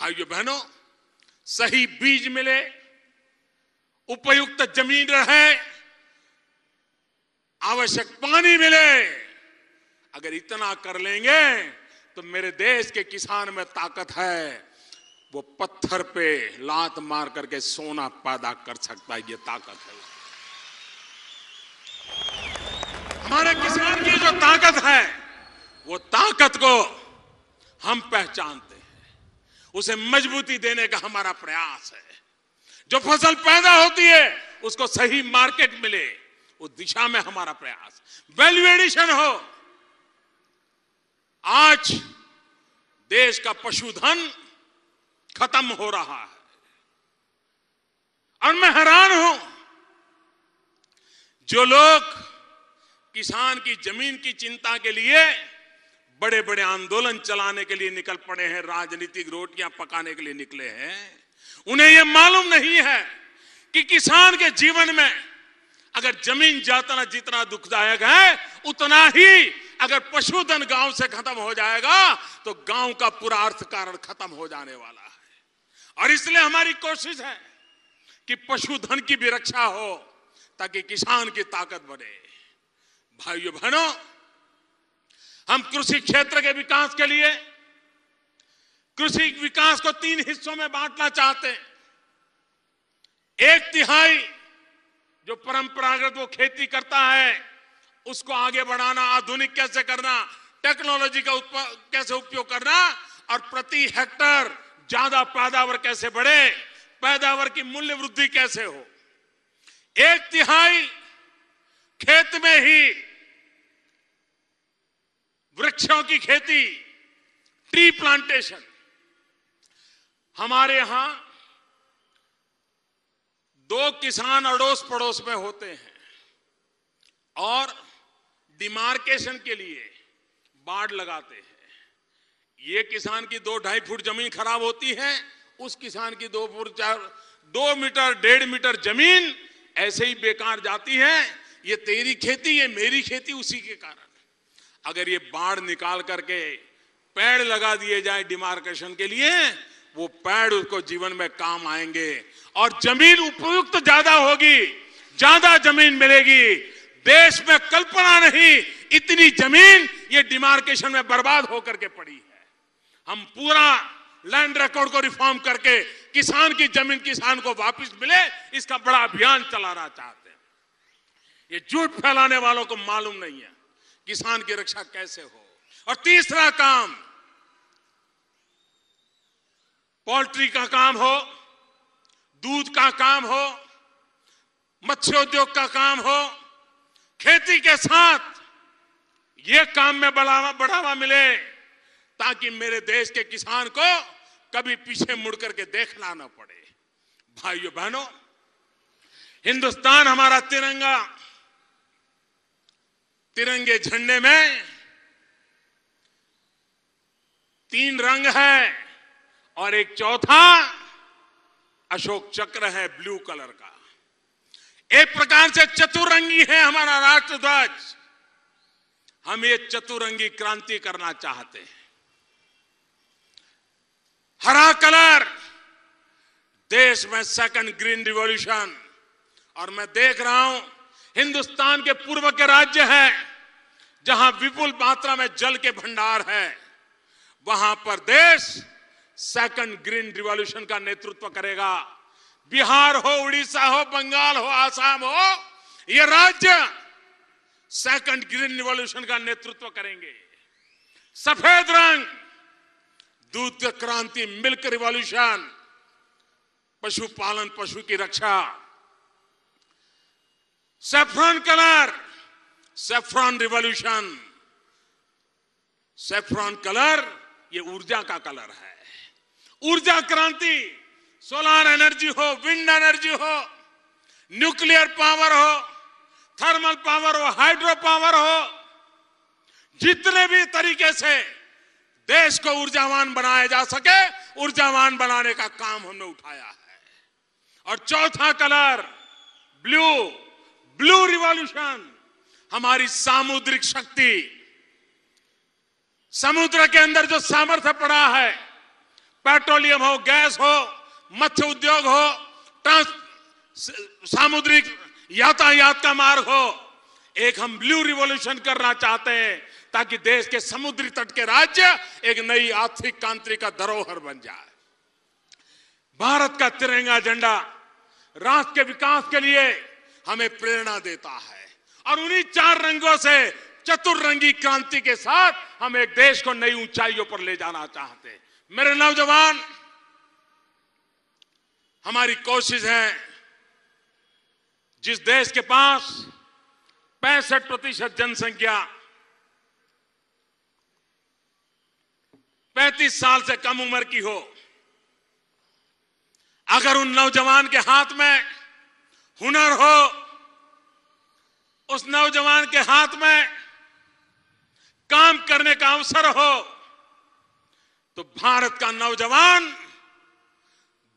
भाइयों बहनों सही बीज मिले उपयुक्त जमीन रहे आवश्यक पानी मिले अगर इतना कर लेंगे तो मेरे देश के किसान में ताकत है वो पत्थर पे लात मार करके सोना पैदा कर सकता है ये ताकत है हमारे किसान की जो ताकत है वो ताकत को हम पहचानते हैं उसे मजबूती देने का हमारा प्रयास है जो फसल पैदा होती है उसको सही मार्केट मिले उस दिशा में हमारा प्रयास वैल्यू एडिशन हो आज देश का पशुधन खत्म हो रहा है और मैं हैरान हूं जो लोग किसान की जमीन की चिंता के लिए बड़े बड़े आंदोलन चलाने के लिए निकल पड़े हैं राजनीतिक रोटियां पकाने के लिए निकले हैं उन्हें यह मालूम नहीं है कि किसान के जीवन में अगर जमीन जातना जितना दुखदायक है उतना ही अगर पशुधन गांव से खत्म हो जाएगा तो गांव का पूरा अर्थ कारण खत्म हो जाने वाला है और इसलिए हमारी कोशिश है कि पशुधन की भी रक्षा हो ताकि किसान की ताकत बढ़े भाइयों बहनों हम कृषि क्षेत्र के विकास के लिए कृषि विकास को तीन हिस्सों में बांटना चाहते हैं एक तिहाई जो परंपरागत वो खेती करता है उसको आगे बढ़ाना आधुनिक कैसे करना टेक्नोलॉजी का कैसे उपयोग करना और प्रति हेक्टर ज्यादा पैदावार कैसे बढ़े पैदावार की मूल्य वृद्धि कैसे हो एक तिहाई खेत में ही वृक्षों की खेती ट्री प्लांटेशन हमारे यहां दो किसान अड़ोस पड़ोस में होते हैं और डिमार्केशन के लिए बाढ़ लगाते हैं ये किसान की दो ढाई फुट जमीन खराब होती है उस किसान की दो फुट चार दो मीटर डेढ़ मीटर जमीन ऐसे ही बेकार जाती है ये तेरी खेती ये मेरी खेती उसी के कारण अगर ये बाढ़ निकाल करके पेड़ लगा दिए जाए डिमार्केशन के लिए वो पेड़ उसको जीवन में काम आएंगे और जमीन उपयुक्त ज्यादा होगी ज्यादा जमीन मिलेगी देश में कल्पना नहीं इतनी जमीन ये डिमार्केशन में बर्बाद होकर के पड़ी है हम पूरा लैंड रिकॉर्ड को रिफॉर्म करके किसान की जमीन किसान को वापस मिले इसका बड़ा अभियान चलाना चाहते हैं ये झूठ फैलाने वालों को मालूम नहीं है किसान की रक्षा कैसे हो और तीसरा काम पोल्ट्री का काम हो दूध का काम हो मत्स्योद्योग का काम हो खेती के साथ ये काम में बढ़ावा बढ़ावा मिले ताकि मेरे देश के किसान को कभी पीछे मुड़ करके देखना ना पड़े भाइयों बहनों हिंदुस्तान हमारा तिरंगा तिरंगे झंडे में तीन रंग है और एक चौथा अशोक चक्र है ब्लू कलर का एक प्रकार से चतुरंगी है हमारा राष्ट्र ध्वज हम ये चतुरंगी क्रांति करना चाहते हैं हरा कलर देश में सेकंड ग्रीन रिवॉल्यूशन और मैं देख रहा हूं हिंदुस्तान के पूर्व के राज्य हैं जहां विपुल मात्रा में जल के भंडार है वहां पर देश सेकंड ग्रीन रिवॉल्यूशन का नेतृत्व करेगा बिहार हो उड़ीसा हो बंगाल हो आसाम हो ये राज्य सेकंड ग्रीन रिवॉल्यूशन का नेतृत्व करेंगे सफेद रंग दूध क्रांति मिल्क रिवॉल्यूशन पशुपालन पशु की रक्षा saffron colour saffron revolution saffron colour ये ऊर्जा का कलर है ऊर्जा क्रांति सोलार एनर्जी हो विंड एनर्जी हो न्यूक्लियर पावर हो थर्मल पावर हो हाइड्रो पावर हो जितने भी तरीके से देश को ऊर्जावान बनाया जा सके ऊर्जावान बनाने का काम हमने उठाया है और चौथा कलर ब्लू ब्लू रिवॉल्यूशन हमारी सामुद्रिक शक्ति समुद्र के अंदर जो सामर्थ्य पड़ा है पेट्रोलियम हो गैस हो मत्स्य उद्योग हो ट्रांस सामुद्रिक यातायात का मार्ग हो एक हम ब्लू रिवॉल्यूशन करना चाहते हैं ताकि देश के समुद्री तट के राज्य एक नई आर्थिक क्रांति का धरोहर बन जाए भारत का तिरंगा झंडा राष्ट्र के विकास के लिए हमें प्रेरणा देता है और उन्हीं चार रंगों से चतुर्रंगी क्रांति के साथ हम एक देश को नई ऊंचाइयों पर ले जाना चाहते हैं मेरे नौजवान हमारी कोशिश है जिस देश के पास पैंसठ प्रतिशत जनसंख्या 35 साल से कम उम्र की हो अगर उन नौजवान के हाथ में हुनर हो उस नौजवान के हाथ में काम करने का अवसर हो तो भारत का नौजवान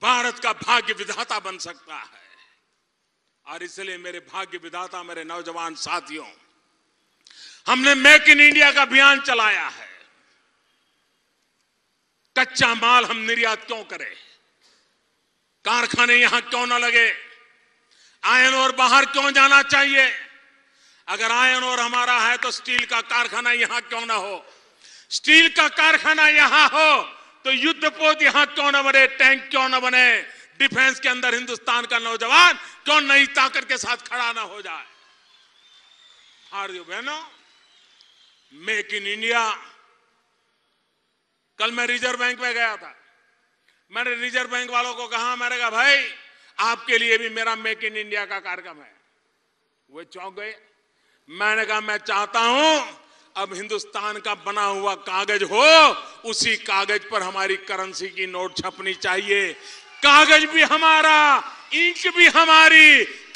भारत का भाग्य विधाता बन सकता है और इसलिए मेरे भाग्य विधाता मेरे नौजवान साथियों हमने मेक इन इंडिया का अभियान चलाया है कच्चा माल हम निर्यात क्यों करें कारखाने यहां क्यों ना लगे आयन और बाहर क्यों जाना चाहिए अगर आयन और हमारा है तो स्टील का कारखाना यहां क्यों ना हो स्टील का कारखाना यहां हो तो युद्ध पोत यहां क्यों न बने टैंक क्यों न बने डिफेंस के अंदर हिंदुस्तान का नौजवान क्यों नई ताकत के साथ खड़ा ना हो जाए भाइयों बहनों मेक इन इंडिया कल मैं रिजर्व बैंक में गया था मैंने रिजर्व बैंक वालों को कहा मैंने कहा भाई आपके लिए भी मेरा मेक इन इंडिया का कार्यक्रम है वे चौंक गए मैंने कहा मैं चाहता हूं अब हिंदुस्तान का बना हुआ कागज हो उसी कागज पर हमारी करेंसी की नोट छपनी चाहिए कागज भी हमारा इंक भी हमारी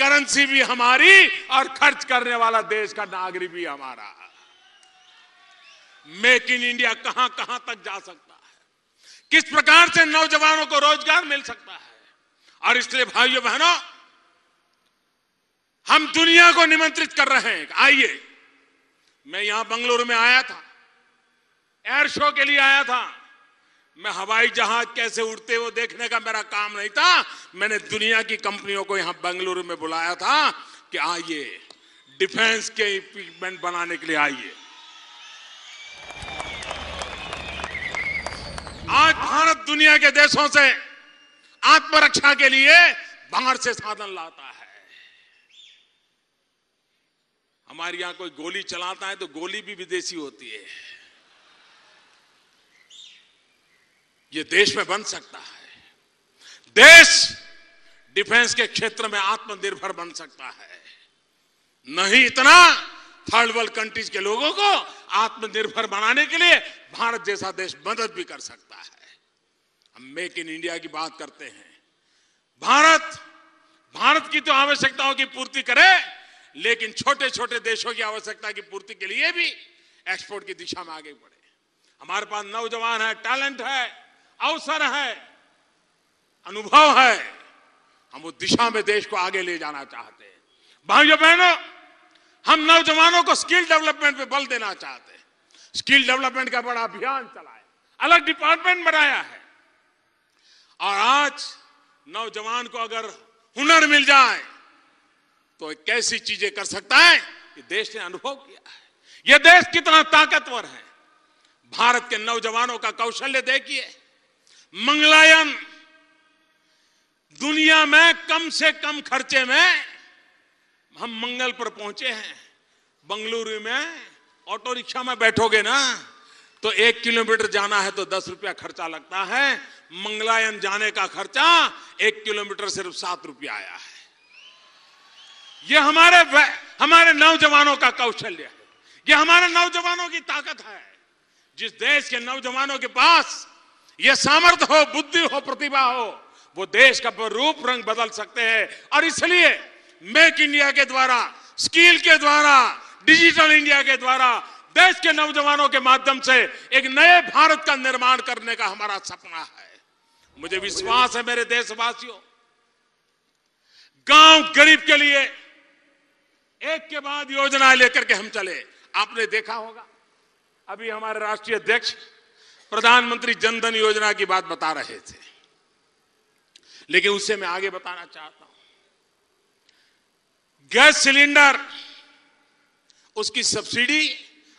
करेंसी भी हमारी और खर्च करने वाला देश का नागरिक भी हमारा मेक इन इंडिया कहां कहां तक जा सकता है किस प्रकार से नौजवानों को रोजगार मिल सकता है और इसलिए भाइयों बहनों हम दुनिया को निमंत्रित कर रहे हैं आइए मैं यहां बंगलुरु में आया था एयर शो के लिए आया था मैं हवाई जहाज कैसे उड़ते वो देखने का मेरा काम नहीं था मैंने दुनिया की कंपनियों को यहां बेंगलुरु में बुलाया था कि आइए डिफेंस के इक्विपमेंट बनाने के लिए आइए आज भारत दुनिया के देशों से आत्मरक्षा के लिए बाहर से साधन लाता है हमारे यहां कोई गोली चलाता है तो गोली भी विदेशी होती है ये देश में बन सकता है देश डिफेंस के क्षेत्र में आत्मनिर्भर बन सकता है नहीं इतना थर्ड वर्ल्ड कंट्रीज के लोगों को आत्मनिर्भर बनाने के लिए भारत जैसा देश मदद भी कर सकता है हम मेक इन इंडिया की बात करते हैं भारत भारत की तो आवश्यकताओं की पूर्ति करे लेकिन छोटे छोटे देशों की आवश्यकता की पूर्ति के लिए भी एक्सपोर्ट की दिशा में आगे बढ़े हमारे पास नौजवान है टैलेंट है अवसर है अनुभव है हम उस दिशा में देश को आगे ले जाना चाहते हैं भाइयों बहनों हम नौजवानों को स्किल डेवलपमेंट पे बल देना चाहते हैं स्किल डेवलपमेंट का बड़ा अभियान चलाए अलग डिपार्टमेंट बनाया है और आज नौजवान को अगर हुनर मिल जाए तो कैसी चीजें कर सकता है ये देश ने अनुभव किया है ये देश कितना ताकतवर है भारत के नौजवानों का कौशल्य देखिए मंगलायन दुनिया में कम से कम खर्चे में हम मंगल पर पहुंचे हैं बंगलुरु में ऑटो रिक्शा में बैठोगे ना तो एक किलोमीटर जाना है तो दस रुपया खर्चा लगता है मंगलायन जाने का खर्चा एक किलोमीटर सिर्फ सात रुपया आया है ये हमारे हमारे नौजवानों का कौशल्य है ये हमारे नौजवानों की ताकत है जिस देश के नौजवानों के पास ये सामर्थ्य हो बुद्धि हो प्रतिभा हो वो देश का रूप रंग बदल सकते हैं और इसलिए मेक इंडिया के द्वारा स्किल के द्वारा डिजिटल इंडिया के द्वारा देश के नौजवानों के माध्यम से एक नए भारत का निर्माण करने का हमारा सपना है मुझे विश्वास है मेरे देशवासियों गांव गरीब के लिए एक के बाद योजना लेकर के हम चले आपने देखा होगा अभी हमारे राष्ट्रीय अध्यक्ष प्रधानमंत्री जनधन योजना की बात बता रहे थे लेकिन उससे मैं आगे बताना चाहता हूं गैस सिलेंडर उसकी सब्सिडी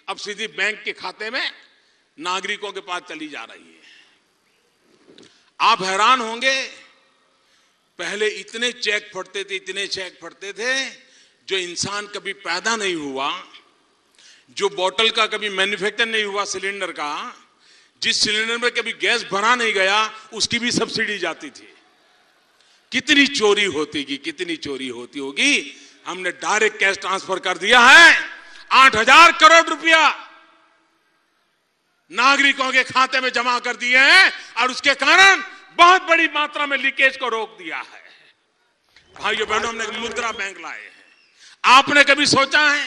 अब सीधी बैंक के खाते में नागरिकों के पास चली जा रही है आप हैरान होंगे पहले इतने चेक फटते थे इतने चेक फटते थे जो इंसान कभी पैदा नहीं हुआ जो बोतल का कभी मैन्युफैक्चर नहीं हुआ सिलेंडर का जिस सिलेंडर में कभी गैस भरा नहीं गया उसकी भी सब्सिडी जाती थी कितनी चोरी होती की कितनी चोरी होती होगी हमने डायरेक्ट कैश ट्रांसफर कर दिया है आठ हजार करोड़ रुपया नागरिकों के खाते में जमा कर दिए हैं और उसके कारण बहुत बड़ी मात्रा में लीकेज को रोक दिया है भाइयों बहनों हमने मुद्रा बैंक लाए हैं आपने कभी सोचा है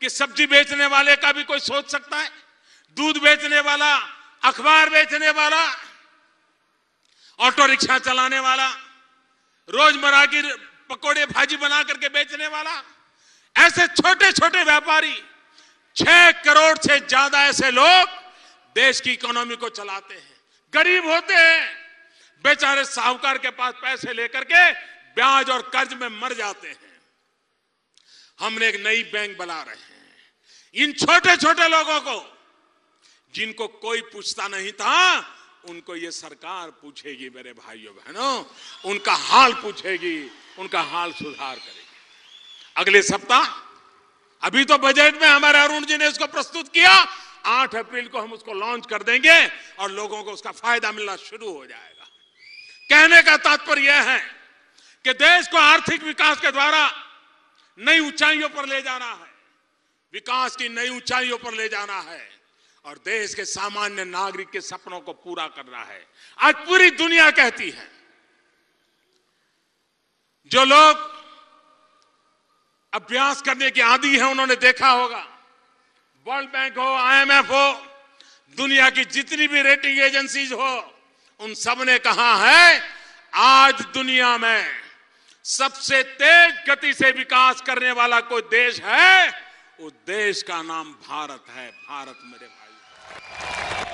कि सब्जी बेचने वाले का भी कोई सोच सकता है दूध बेचने वाला अखबार बेचने वाला ऑटो रिक्शा चलाने वाला रोजमर्रा की पकौड़े भाजी बना करके बेचने वाला ऐसे छोटे छोटे व्यापारी छह करोड़ से ज्यादा ऐसे लोग देश की इकोनॉमी को चलाते हैं गरीब होते हैं बेचारे साहूकार के पास पैसे लेकर के ब्याज और कर्ज में मर जाते हैं हमने एक नई बैंक बना रहे हैं इन छोटे छोटे लोगों को जिनको कोई पूछता नहीं था उनको ये सरकार पूछेगी मेरे भाइयों बहनों उनका हाल पूछेगी उनका हाल सुधार करेगी अगले सप्ताह अभी तो बजट में हमारे अरुण जी ने इसको प्रस्तुत किया 8 अप्रैल को हम उसको लॉन्च कर देंगे और लोगों को उसका फायदा मिलना शुरू हो जाएगा कहने का तात्पर्य यह है कि देश को आर्थिक विकास के द्वारा नई ऊंचाइयों पर ले जाना है विकास की नई ऊंचाइयों पर ले जाना है और देश के सामान्य नागरिक के सपनों को पूरा करना है आज पूरी दुनिया कहती है जो लोग अभ्यास करने के आदि है उन्होंने देखा होगा वर्ल्ड बैंक हो आईएमएफ हो दुनिया की जितनी भी रेटिंग एजेंसीज हो उन सब ने कहा है आज दुनिया में सबसे तेज गति से विकास करने वाला कोई देश है उस देश का नाम भारत है भारत मेरे भाई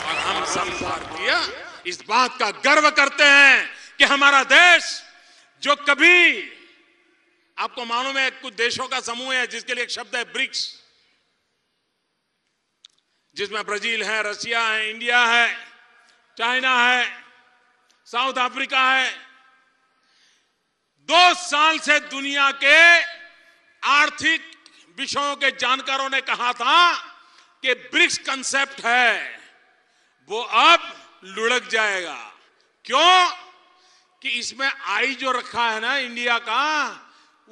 और हम सब भारतीय इस बात का गर्व करते हैं कि हमारा देश जो कभी आपको मालूम है कुछ देशों का समूह है जिसके लिए एक शब्द है ब्रिक्स जिसमें ब्राजील है रशिया है इंडिया है चाइना है साउथ अफ्रीका है दो साल से दुनिया के आर्थिक विषयों के जानकारों ने कहा था कि ब्रिक्स कंसेप्ट है वो अब लुढ़क जाएगा क्यों कि इसमें आई जो रखा है ना इंडिया का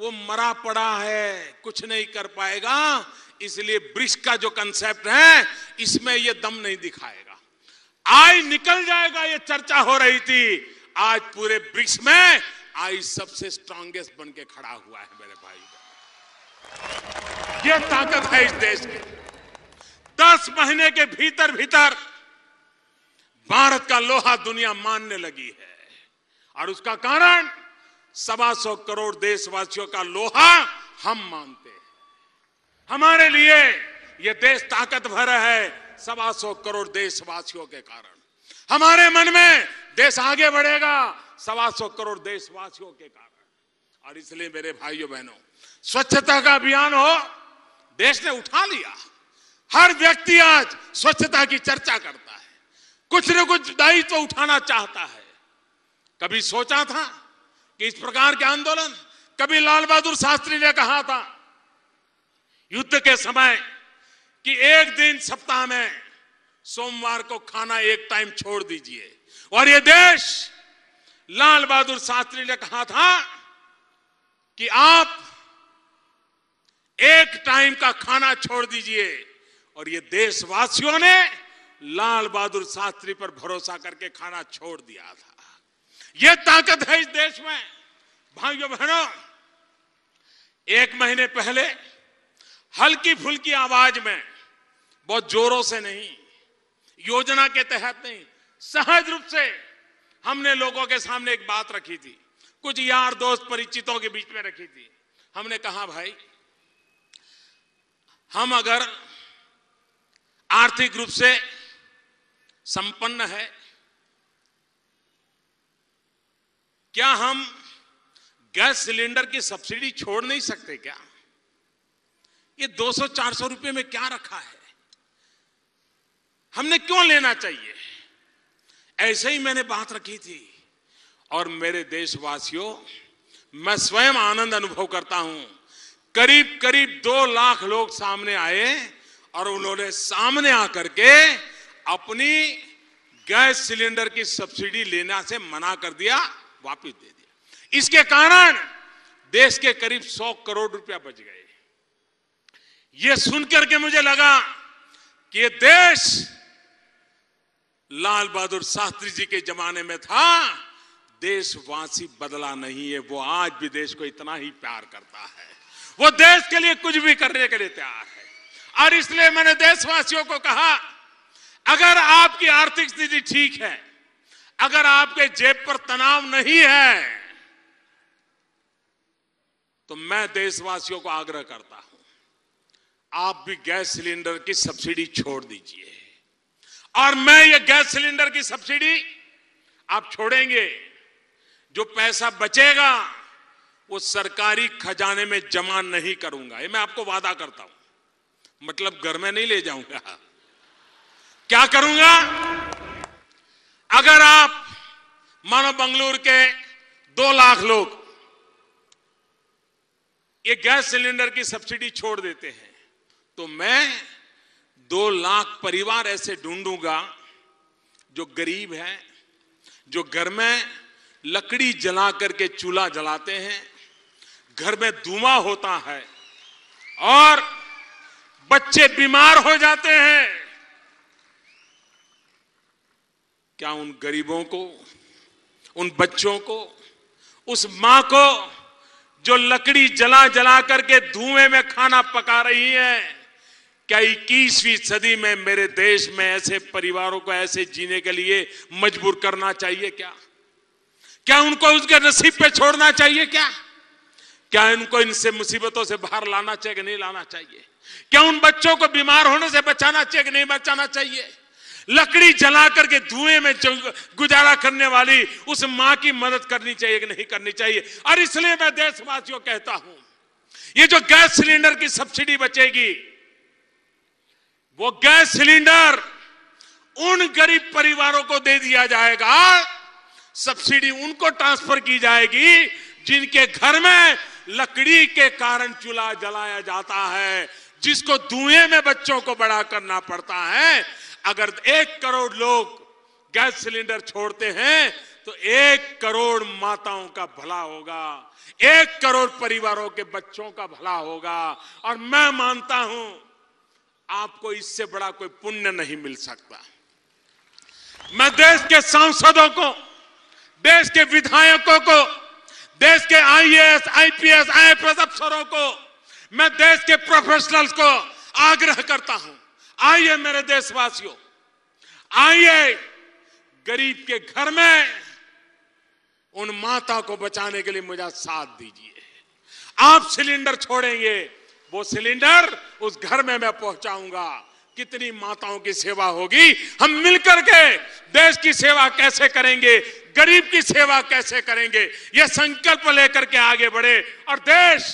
वो मरा पड़ा है कुछ नहीं कर पाएगा इसलिए ब्रिक्स का जो कंसेप्ट है इसमें ये दम नहीं दिखाएगा आई निकल जाएगा ये चर्चा हो रही थी आज पूरे ब्रिक्स में आई सबसे स्ट्रांगेस्ट बन के खड़ा हुआ है मेरे भाई यह ताकत है इस देश की दस महीने के भीतर भीतर भारत का लोहा दुनिया मानने लगी है और उसका कारण सवा सौ करोड़ देशवासियों का लोहा हम मानते हैं हमारे लिए यह देश भर है सवा सौ करोड़ देशवासियों के कारण हमारे मन में देश आगे बढ़ेगा सवा सौ करोड़ देशवासियों के कारण और इसलिए मेरे भाइयों बहनों स्वच्छता का अभियान हो देश ने उठा लिया हर व्यक्ति आज स्वच्छता की चर्चा करता है कुछ न कुछ दायित्व तो उठाना चाहता है कभी सोचा था कि इस प्रकार के आंदोलन कभी लाल बहादुर शास्त्री ने कहा था युद्ध के समय कि एक दिन सप्ताह में सोमवार को खाना एक टाइम छोड़ दीजिए और ये देश लाल बहादुर शास्त्री ने कहा था कि आप एक टाइम का खाना छोड़ दीजिए और ये देशवासियों ने लाल बहादुर शास्त्री पर भरोसा करके खाना छोड़ दिया था यह ताकत है इस देश में भाइयों बहनों एक महीने पहले हल्की फुल्की आवाज में बहुत जोरों से नहीं योजना के तहत नहीं सहज रूप से हमने लोगों के सामने एक बात रखी थी कुछ यार दोस्त परिचितों के बीच में रखी थी हमने कहा भाई हम अगर आर्थिक रूप से संपन्न है क्या हम गैस सिलेंडर की सब्सिडी छोड़ नहीं सकते क्या ये 200-400 रुपए में क्या रखा है हमने क्यों लेना चाहिए ऐसे ही मैंने बात रखी थी और मेरे देशवासियों मैं स्वयं आनंद अनुभव करता हूं करीब करीब दो लाख लोग सामने आए और उन्होंने सामने आकर के अपनी गैस सिलेंडर की सब्सिडी लेना से मना कर दिया वापिस दे दिया इसके कारण देश के करीब सौ करोड़ रुपया बच गए ये सुनकर के मुझे लगा कि ये देश लाल बहादुर शास्त्री जी के जमाने में था देशवासी बदला नहीं है वो आज भी देश को इतना ही प्यार करता है वो देश के लिए कुछ भी करने के लिए तैयार है और इसलिए मैंने देशवासियों को कहा अगर आपकी आर्थिक स्थिति ठीक है अगर आपके जेब पर तनाव नहीं है तो मैं देशवासियों को आग्रह करता हूं आप भी गैस सिलेंडर की सब्सिडी छोड़ दीजिए और मैं ये गैस सिलेंडर की सब्सिडी आप छोड़ेंगे जो पैसा बचेगा वो सरकारी खजाने में जमा नहीं करूंगा ये मैं आपको वादा करता हूं मतलब घर में नहीं ले जाऊंगा क्या करूंगा अगर आप मानो बंगलुरु के दो लाख लोग ये गैस सिलेंडर की सब्सिडी छोड़ देते हैं तो मैं दो लाख परिवार ऐसे ढूंढूंगा जो गरीब है जो घर में लकड़ी जला करके चूल्हा जलाते हैं घर में धुआं होता है और बच्चे बीमार हो जाते हैं क्या उन गरीबों को उन बच्चों को उस मां को जो लकड़ी जला जला करके धुएं में खाना पका रही है क्या इक्कीसवीं सदी में मेरे देश में ऐसे परिवारों को ऐसे जीने के लिए मजबूर करना चाहिए क्या क्या उनको उसके नसीब पे छोड़ना चाहिए क्या क्या उनको इनसे मुसीबतों से बाहर लाना चाहिए कि नहीं लाना चाहिए क्या उन बच्चों को बीमार होने से बचाना चाहिए कि नहीं बचाना चाहिए लकड़ी जला करके धुएं में गुजारा करने वाली उस मां की मदद करनी चाहिए कि नहीं करनी चाहिए और इसलिए मैं देशवासियों कहता हूं ये जो गैस सिलेंडर की सब्सिडी बचेगी वो गैस सिलेंडर उन गरीब परिवारों को दे दिया जाएगा सब्सिडी उनको ट्रांसफर की जाएगी जिनके घर में लकड़ी के कारण चूल्हा जलाया जाता है जिसको धुएं में बच्चों को बड़ा करना पड़ता है अगर एक करोड़ लोग गैस सिलेंडर छोड़ते हैं तो एक करोड़ माताओं का भला होगा एक करोड़ परिवारों के बच्चों का भला होगा और मैं मानता हूं आपको इससे बड़ा कोई पुण्य नहीं मिल सकता मैं देश के सांसदों को देश के विधायकों को देश के आईएएस, आईपीएस, आईपीएस अफसरों को मैं देश के प्रोफेशनल्स को आग्रह करता हूं आइए मेरे देशवासियों आइए गरीब के घर में उन माता को बचाने के लिए मुझे साथ दीजिए आप सिलेंडर छोड़ेंगे वो सिलेंडर उस घर में मैं पहुंचाऊंगा कितनी माताओं की सेवा होगी हम मिलकर के देश की सेवा कैसे करेंगे गरीब की सेवा कैसे करेंगे यह संकल्प लेकर के आगे बढ़े और देश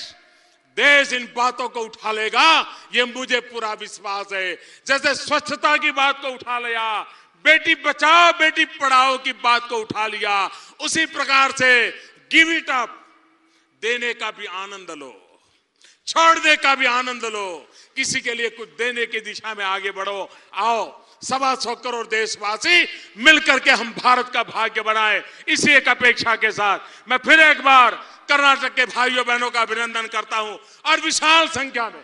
देश इन बातों को उठा लेगा ये मुझे पूरा विश्वास है जैसे स्वच्छता की बात को उठा लिया बेटी बचाओ बेटी पढ़ाओ की बात को उठा लिया उसी प्रकार से गिव इट अप देने का भी आनंद लो छोड़ने का भी आनंद लो किसी के लिए कुछ देने की दिशा में आगे बढ़ो आओ सवा सौ करोड़ देशवासी मिलकर के हम भारत का भाग्य बनाए इसी एक अपेक्षा के साथ मैं फिर एक बार कर्नाटक के भाइयों बहनों का अभिनंदन करता हूं और विशाल संख्या में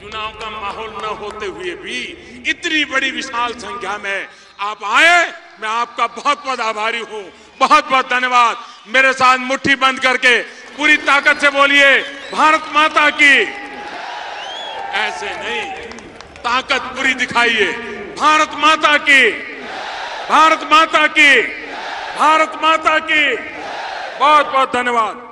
चुनाव का माहौल न होते हुए भी इतनी बड़ी विशाल संख्या में आप आए मैं आपका बहुत बहुत आभारी हूं बहुत बहुत धन्यवाद मेरे साथ मुट्ठी बंद करके पूरी ताकत से बोलिए भारत माता की ऐसे नहीं ताकत पूरी दिखाइए भारत माता की भारत माता की भारत माता की बहुत बहुत धन्यवाद